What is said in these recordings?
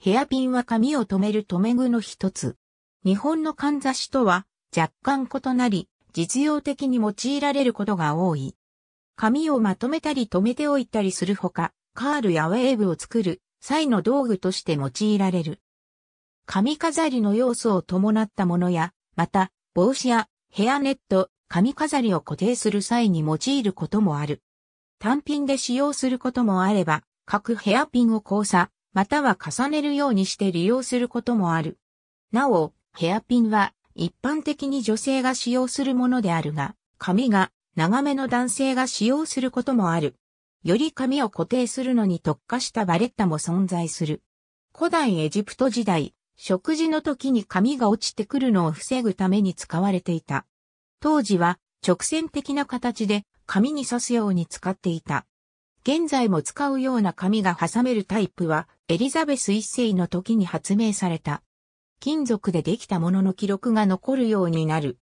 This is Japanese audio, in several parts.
ヘアピンは髪を留める留め具の一つ。日本のかんざしとは若干異なり、実用的に用いられることが多い。髪をまとめたり留めておいたりするほか、カールやウェーブを作る際の道具として用いられる。髪飾りの要素を伴ったものや、また、帽子やヘアネット、髪飾りを固定する際に用いることもある。単品で使用することもあれば、各ヘアピンを交差、または重ねるようにして利用することもある。なお、ヘアピンは一般的に女性が使用するものであるが、髪が長めの男性が使用することもある。より髪を固定するのに特化したバレッタも存在する。古代エジプト時代、食事の時に髪が落ちてくるのを防ぐために使われていた。当時は直線的な形で髪に刺すように使っていた。現在も使うような紙が挟めるタイプは、エリザベス一世の時に発明された。金属でできたものの記録が残るようになる。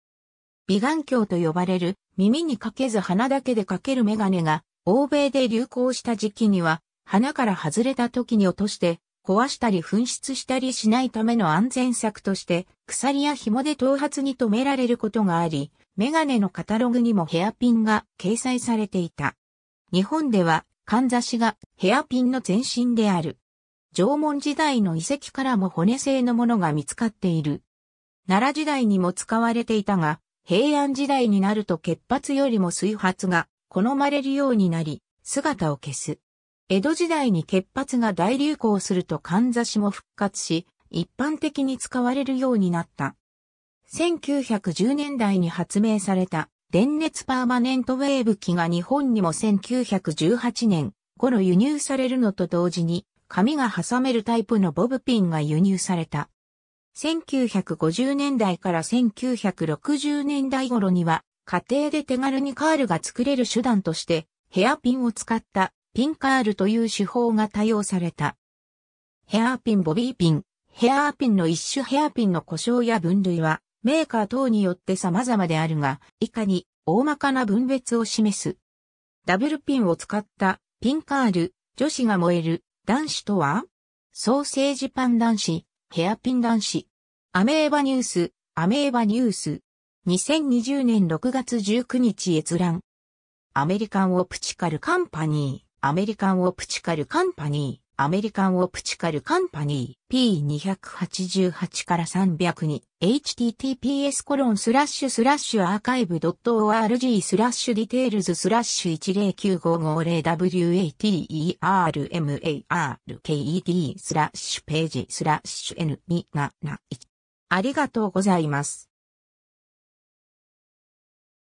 美顔鏡と呼ばれる耳にかけず鼻だけでかけるメガネが欧米で流行した時期には鼻から外れた時に落として壊したり紛失したりしないための安全策として鎖や紐で頭髪に留められることがありメガネのカタログにもヘアピンが掲載されていた。日本では、かんざしがヘアピンの前身である。縄文時代の遺跡からも骨製のものが見つかっている。奈良時代にも使われていたが、平安時代になると血髪よりも水髪が好まれるようになり、姿を消す。江戸時代に血髪が大流行するとかんざしも復活し、一般的に使われるようになった。1910年代に発明された電熱パーマネントウェーブ機が日本にも1918年頃輸入されるのと同時に、紙が挟めるタイプのボブピンが輸入された。1950年代から1960年代頃には、家庭で手軽にカールが作れる手段として、ヘアピンを使ったピンカールという手法が多用された。ヘアピンボビーピン、ヘアピンの一種ヘアピンの故障や分類は、メーカー等によって様々であるが、以下に大まかな分別を示す。ダブルピンを使ったピンカール、女子が燃える、男子とはソーセージパン男子、ヘアピン男子。アメーバニュース、アメーバニュース。2020年6月19日閲覧。アメリカンオプチカルカンパニー、アメリカンオプチカルカンパニー。アメリカンオプチカルカンパニー P288 から300に https コロンスラッシュスラッシュアーカイブ .org スラッシュディテールズスラッシュ 10955WATERMARKED スラッシュページスラッシュ N271 ありがとうございます。